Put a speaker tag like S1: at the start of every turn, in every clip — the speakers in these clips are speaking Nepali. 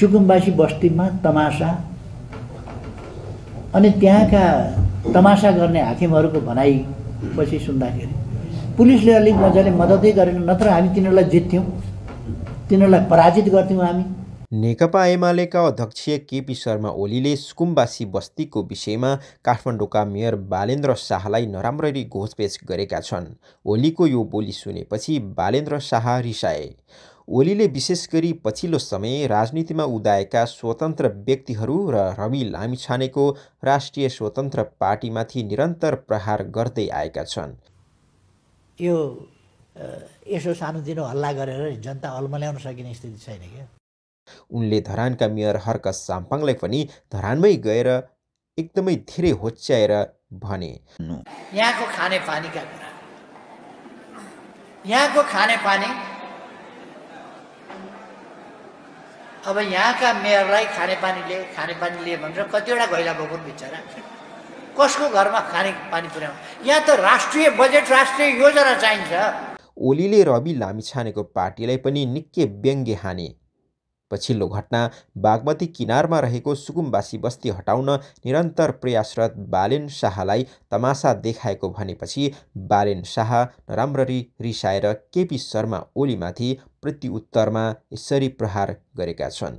S1: सुकुम्बासी बस्तीमा तमासा अनि त्यहाँका तमासा गर्ने हाकिमहरूको पछि सुन्दाखेरि पुलिसले अलिक मजाले मद्दतै गरेन नत्र हामी तिनीहरूलाई जित्थ्यौँ तिनीहरूलाई पराजित गर्थ्यौँ हामी
S2: नेकपा एमालेका अध्यक्ष केपी शर्मा ओलीले सुकुम्बासी बस्तीको विषयमा काठमाडौँका मेयर बालेन्द्र शाहलाई नराम्ररी घोषपेच गरेका छन् ओलीको यो बोली सुनेपछि बालेन्द्र शाह रिसाए ओलीले विशेष गरी पछिल्लो समय राजनीतिमा उदाएका स्वतन्त्र व्यक्तिहरू र रवि लामिछानेको राष्ट्रिय स्वतन्त्र पार्टीमाथि निरन्तर प्रहार गर्दै आएका छन्
S1: यो यसो दिनो हल्ला गरेर जनता अल्मल्याउन सकिने स्थिति छैन क्या
S2: उनले धरानका मेयर हर्क साम्पाङलाई पनि धरानमै गएर एकदमै धेरै होच्याएर भने यहाँको
S1: खाने पानीका कुरा यहाँको खाने पानी अब यहाँका मेयरलाई खानेपानीले खानेपानीले भनेर कतिवटा घैला भोकुर बिचरा कसको घरमा खानेपानी पुर्याउँ यहाँ त राष्ट्रिय बजेट राष्ट्रिय योजना चाहिन्छ
S2: ओलीले रवि लामिछानेको पार्टीलाई पनि निकै व्यङ्ग्य हाने पछिल्लो घटना बागमती किनारमा रहेको सुकुम्बासी बस्ती हटाउन निरन्तर प्रयासरत बालेन शाहलाई तमासा देखाएको भनेपछि बालेन शाह नराम्ररी रिसाएर केपी शर्मा ओलीमाथि प्रति उत्तरमा यसरी प्रहार गरेका छन्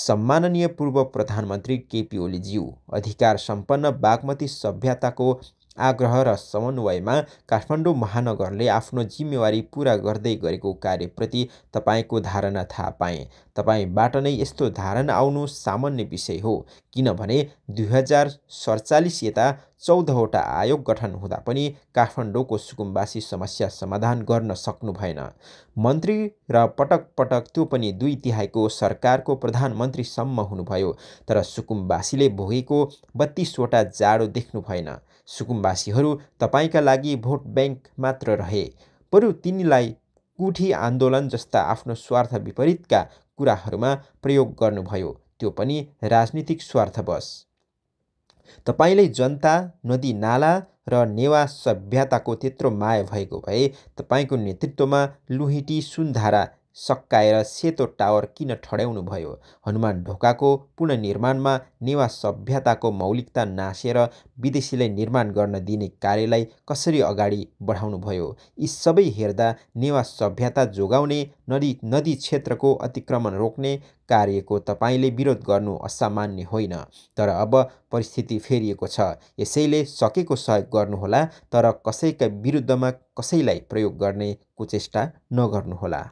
S2: सम्माननीय पूर्व प्रधानमन्त्री केपी ओलीज्यू अधिकार सम्पन्न बागमती सभ्यताको आग्रह र समन्वयमा काठमाडौँ महानगरले आफ्नो जिम्मेवारी पुरा गर्दै गरेको कार्यप्रति तपाईँको धारणा थाहा पाएँ तपाईँबाट नै यस्तो धारणा आउनु सामान्य विषय हो किनभने दुई हजार सडचालिस यता चौधवटा आयोग गठन हुँदा पनि काठमाडौँको सुकुम्बासी समस्या समाधान गर्न सक्नु भएन मन्त्री र पटक पटक त्यो पनि दुई तिहाईको सरकारको प्रधानमन्त्रीसम्म हुनुभयो तर सुकुम्बासीले भोगेको बत्तिसवटा जाडो देख्नु भएन सुकुम्बासीहरू तपाईँका लागि भोट ब्याङ्क मात्र रहे बरु तिनीलाई कुठी आन्दोलन जस्ता आफ्नो स्वार्थ विपरीतका कुराहरूमा प्रयोग गर्नुभयो त्यो पनि राजनीतिक स्वार्थवश तपाईँले जनता नदी नाला र नेवा सभ्यताको त्यत्रो माया भएको भए तपाईँको नेतृत्वमा लुहिटी सुनधारा सक्काएर सेतो टावर किन ठड्याउनु भयो हनुमान ढोकाको पुननिर्माणमा नेवा सभ्यताको मौलिकता नासेर विदेशीलाई निर्माण गर्न दिने कार्यलाई कसरी अगाडि बढाउनुभयो यी सबै हेर्दा नेवा सभ्यता जोगाउने नदी नदी क्षेत्रको अतिक्रमण रोक्ने कार्यको तपाईँले विरोध गर्नु असामान्य होइन तर अब परिस्थिति फेरिएको छ यसैले सकेको सहयोग गर्नुहोला तर कसैका विरुद्धमा कसैलाई प्रयोग गर्ने कुचेष्टा नगर्नुहोला